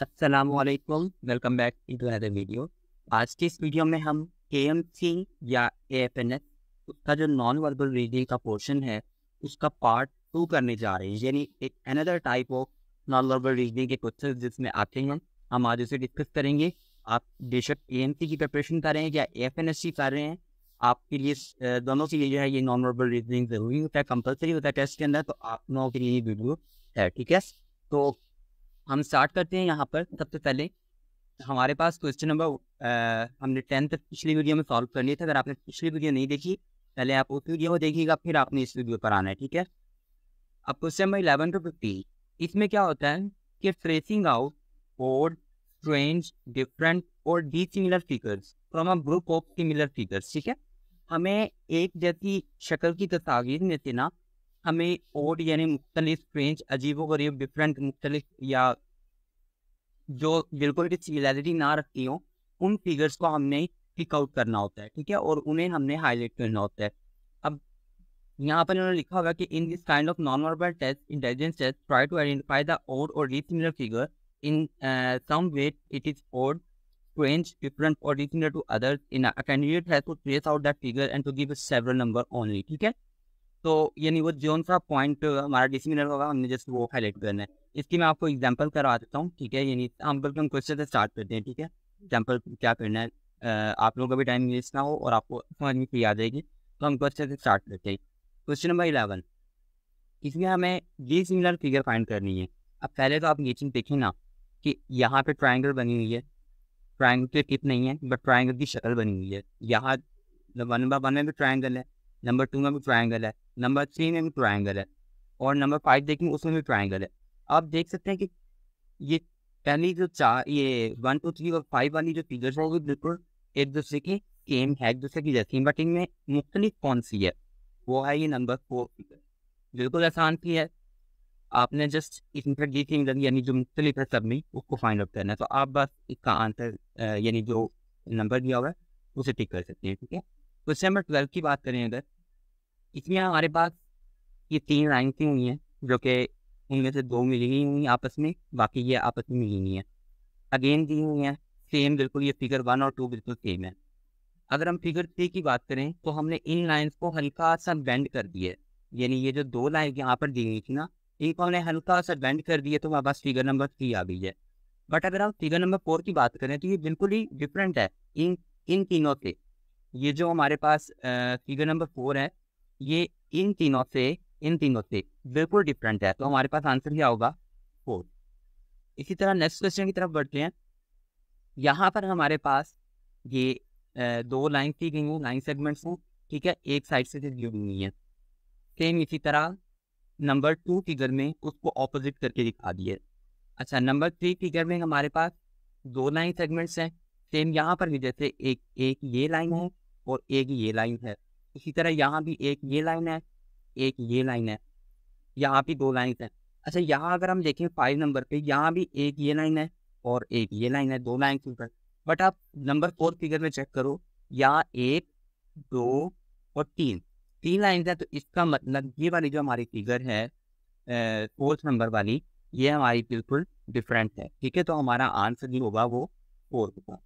असलकुम welcome back to other video आज के इस वीडियो में हम के एम सी या ए एफ एन एस उसका जो नॉन वर्बल रीडिंग का पोर्शन है उसका पार्ट टू करने जा रहे हैं यानी एक another type of non verbal reading के क्वेश्चन जिसमें आते हैं हम आज उसे डिस्कस करेंगे आप बेशक ए एम सी की प्रिपरेशन कर रहे हैं या ए एफ एन एस की कर रहे हैं आपके लिए दोनों के लिए जो है ये नॉन वर्बल रीजनिंग जरूरी होता है कंपलसरी होता है टेस्ट के अंदर तो आप लोगों के लिए ये वीडियो है ठीक है तो हम स्टार्ट करते हैं यहाँ पर सबसे पहले हमारे पास क्वेश्चन नंबर हमने टेंथ पिछली वीडियो में सॉल्व कर लिया था अगर आपने पिछली वीडियो नहीं देखी पहले आप उस वीडियो को देखिएगा फिर आपने इस वीडियो पर आना है ठीक है अब question number eleven to fifty इसमें क्या होता है कि tracing out odd strange different और dissimilar figures from a group of similar figures ठीक है हमें एक जैसी शक्ल की तस्वीर में से ना हमें ओड यानी मुख्तलिफ स्ट्रेंज अजीबो गरीब डिफरेंट मुख्तलिफ या जो बिल्कुल भी सिमिलैरिटी ना रखती हो उन फिगर्स को हमने पिक आउट करना होता है ठीक है और उन्हें हमने हाईलाइट करना होता है अब यहाँ पर उन्होंने लिखा होगा कि in this kind of non verbal test intelligence test try to identify the odd or dissimilar figure in some way it is odd strange different or or to others in In uh, a, a candidate has to trace out that figure and to give a several ठीक है तो यानी वो zone सा point हमारा dissimilar होगा हमने just वो हाईलाइट करना है इसकी मैं आपको एग्जाम्पल करवा देता हूँ ठीक है यानी हम बल्कि हम क्वेश्चन से स्टार्ट करते हैं ठीक है एग्जाम्पल क्या करना है आप लोगों का भी टाइम वेस्ट ना हो और आपको समझ में फ्री आ जाएगी तो हम क्वेश्चन से स्टार्ट करते हैं क्वेश्चन नंबर इलेवन इसमें हमें डी सिमिलर फिगर फाइंड करनी है अब पहले तो आप ये चीज़ देखें ना कि यहाँ पे ट्राइंगल बनी हुई है ट्राइंगल की टिप नहीं है बट ट्राइंगल की शक्ल बनी हुई है यहाँ वन नंबर वन में भी ट्राइंगल है नंबर टू में भी ट्राइंगल है नंबर थ्री में भी ट्राइंगल है और नंबर फाइव देखेंगे उसमें भी ट्राइंगल है आप देख सकते हैं कि ये पहली जो चार ये वन टू थ्री और फाइव वाली जो फिगर्स है वो बिल्कुल एक दूसरे की सेम है एक दूसरे की जैसी बट इनमें मुख्तलिफ कौन सी है वो है ये नंबर फोर फिगर बिल्कुल आसान थी है आपने जस्ट इसमें डी थिंग यानी जो मुख्तलिफ है सब में उसको फाइंड आउट करना है तो आप बस इसका आंसर यानी जो नंबर दिया हुआ है उसे टिक कर सकते हैं ठीक है क्वेश्चन नंबर ट्वेल्व की बात करें अगर इसमें हमारे पास ये तीन रैंकें हुई हैं जो कि उनमें से दो मिली हुई हुई आपस में बाकी ये आपस में मिली नहीं है अगेन दी हुई हैं सेम बिल्कुल ये फिगर वन और टू बिल्कुल सेम है अगर हम फिगर थ्री की बात करें तो हमने इन लाइन्स को हल्का सा बेंड कर दिए यानी ये जो दो लाइन यहाँ पर दी गई थी ना इनको हमने हल्का सा बेंड कर दिया तो हमारे पास फिगर नंबर थ्री आ गई है बट अगर हम फिगर नंबर फोर की बात करें तो ये बिल्कुल ही डिफरेंट है इन इन तीनों से ये जो हमारे पास फिगर नंबर फोर है ये इन तीनों से इन तीनों से बिल्कुल डिफरेंट है तो हमारे पास आंसर क्या होगा फोर इसी तरह नेक्स्ट क्वेश्चन की तरफ बढ़ते हैं यहाँ पर हमारे पास ये दो लाइन दी गई हूँ लाइन सेगमेंट्स हैं ठीक है एक साइड से दी हुई है सेम इसी तरह नंबर टू फिगर में उसको ऑपोजिट करके दिखा दिए अच्छा नंबर थ्री फिगर में हमारे पास दो लाइन सेगमेंट्स हैं सेम यहाँ पर भी जैसे एक एक ये लाइन है और एक ये लाइन है इसी तरह यहाँ भी एक ये लाइन है एक ये लाइन है यहाँ भी दो लाइन है अच्छा यहाँ अगर हम देखें फाइव नंबर पे यहाँ भी एक ये लाइन है और एक ये लाइन है दो लाइन के ऊपर बट आप नंबर फोर फिगर में चेक करो यहाँ एक दो और तीन तीन लाइन है तो इसका मतलब ये वाली जो हमारी फिगर है फोर्थ नंबर वाली ये हमारी बिल्कुल डिफरेंट है ठीक है तो हमारा आंसर जो होगा वो फोर होगा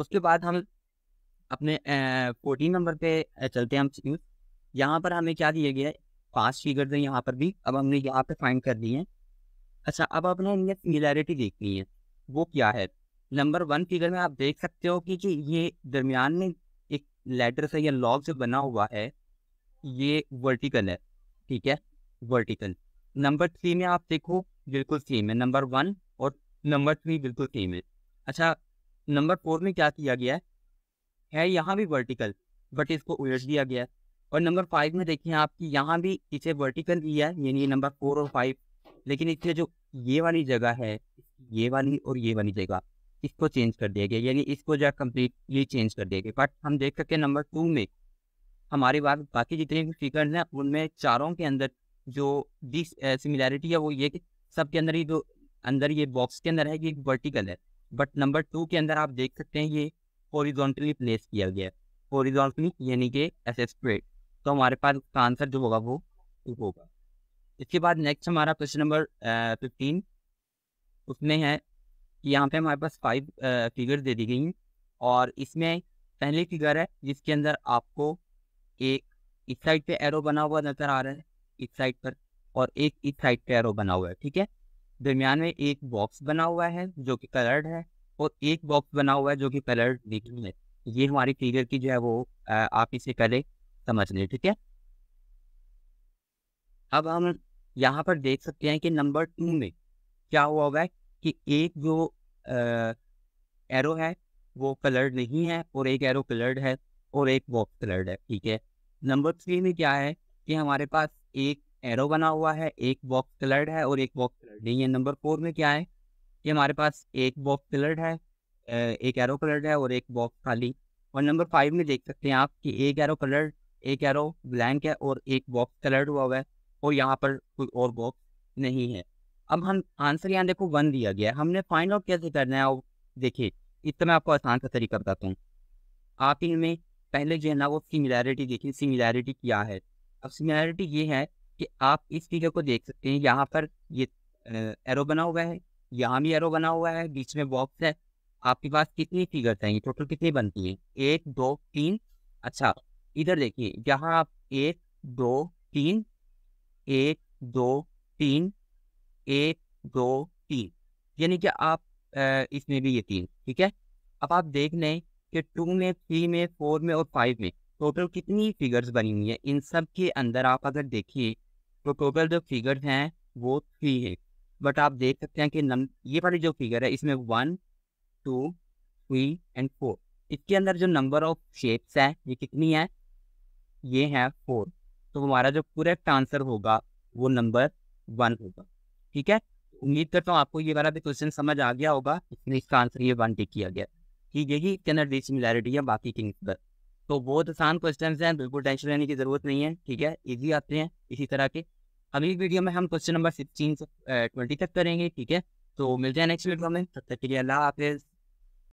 उसके बाद हम अपने फोर्टीन नंबर पे चलते हैं हम यूज यहाँ पर हमें क्या दिया गया है पास फिगर्स है यहाँ पर भी अब हमने यहाँ पे फाइंड कर दिए है अच्छा अब अपने इनमें सिंगुलरिटी देखनी है वो क्या है नंबर वन फिगर में आप देख सकते हो कि, कि ये दरमियान में एक लेटर से या लॉग से बना हुआ है ये वर्टिकल है ठीक है वर्टिकल नंबर थ्री में आप देखो बिल्कुल सेम है नंबर वन और नंबर थ्री बिल्कुल सेम है अच्छा नंबर फोर में क्या किया गया है है यहाँ भी वर्टिकल बट इसको उलट दिया गया है और नंबर फाइव में देखिए आपकी यहाँ भी इसे वर्टिकल भी है यानी नंबर फोर और फाइव लेकिन इसे जो ये वाली जगह है ये वाली और ये वाली जगह इसको चेंज कर दिया गया यानी इसको जो है कम्प्लीटली चेंज कर दिया गया बट हम देख सकते हैं नंबर टू में हमारे बाद बाकी जितने भी फिगर हैं उनमें चारों के अंदर जो डिस सिमिलैरिटी है वो ये कि सब के अंदर ये जो अंदर ये बॉक्स के अंदर है ये वर्टिकल है बट नंबर टू के अंदर आप देख सकते हैं ये हॉरिजॉन्टली प्लेस किया गया है हॉरिजॉन्टली यानी कि ऐसे स्ट्रेट तो हमारे पास उसका आंसर जो होगा वो होगा इसके बाद नेक्स्ट हमारा क्वेश्चन नंबर फिफ्टीन उसमें है कि यहाँ पे हमारे पास फाइव फिगर दे दी गई हैं और इसमें पहली फिगर है जिसके अंदर आपको एक इस साइड पे एरो बना हुआ नज़र आ रहा है इस साइड पर और एक इस साइड पे एरो बना हुआ है ठीक है दरमियान में एक बॉक्स बना हुआ है जो कि कलर्ड है और एक बॉक्स बना हुआ है जो कि कलर रीडिंग है ये हमारी फिगर की जो है वो आप इसे पहले समझ लें ठीक है अब हम यहाँ पर देख सकते हैं कि नंबर टू में क्या हुआ हुआ है कि एक जो आ, एरो है वो कलर्ड नहीं है और एक एरो कलर्ड है और एक बॉक्स कलर्ड है ठीक है नंबर थ्री में क्या है कि हमारे पास एक एरो बना हुआ है एक बॉक्स कलर्ड है और एक बॉक्स कलर्ड नहीं है नंबर फोर में क्या है ये हमारे पास एक बॉक्स कलर्ड है एक एरो कलर्ड है और एक बॉक्स खाली और नंबर फाइव में देख सकते हैं आप कि एक एरो कलर्ड एक एरो ब्लैंक है और एक बॉक्स कलर्ड हुआ हुआ है और यहाँ पर कोई और बॉक्स नहीं है अब हम आंसर यहाँ देखो वन दिया गया है हमने फाइंड आउट कैसे करना है और देखिए इतना मैं आपको आसान सा तरीका बताता हूँ आप इनमें पहले जो है ना वो सिमिलैरिटी देखिए सिमिलैरिटी क्या है अब सिमिलैरिटी ये है कि आप इस फिगर को देख सकते हैं यहाँ पर ये एरो बना हुआ है यहाँ भी एरो बना हुआ है बीच में बॉक्स है आपके पास कितनी फिगर चाहिए टोटल कितनी बनती है एक दो तीन अच्छा इधर देखिए यहाँ आप एक दो तीन एक दो तीन एक दो तीन यानी कि आप इसमें भी ये तीन ठीक है अब आप देख लें कि टू में थ्री में फोर में और फाइव में टोटल कितनी फिगर्स बनी हुई हैं इन सब के अंदर आप अगर देखिए तो टोटल जो फिगर्स हैं वो थ्री है बट आप देख सकते हैं कि नम ये वाली जो फिगर है इसमें one two three and four इसके अंदर जो नंबर ऑफ शेप्स है ये कितनी है ये है फोर तो हमारा जो करेक्ट आंसर होगा वो नंबर वन होगा ठीक है उम्मीद करता हूँ आपको ये वाला भी क्वेश्चन समझ आ गया होगा इसमें इसका आंसर ये वन टिक किया गया ठीक यही इसके अंदर डी सिमिलैरिटी है बाकी के पर तो बहुत आसान क्वेश्चन हैं बिल्कुल टेंशन लेने की जरूरत नहीं है ठीक है ईजी आते हैं इसी तरह के अगली वीडियो में हम क्वेश्चन नंबर सिक्सटीन से ट्वेंटी तक करेंगे ठीक है तो मिलते हैं नेक्स्ट वीडियो में तब तक के लिए अल्लाह हाफिज़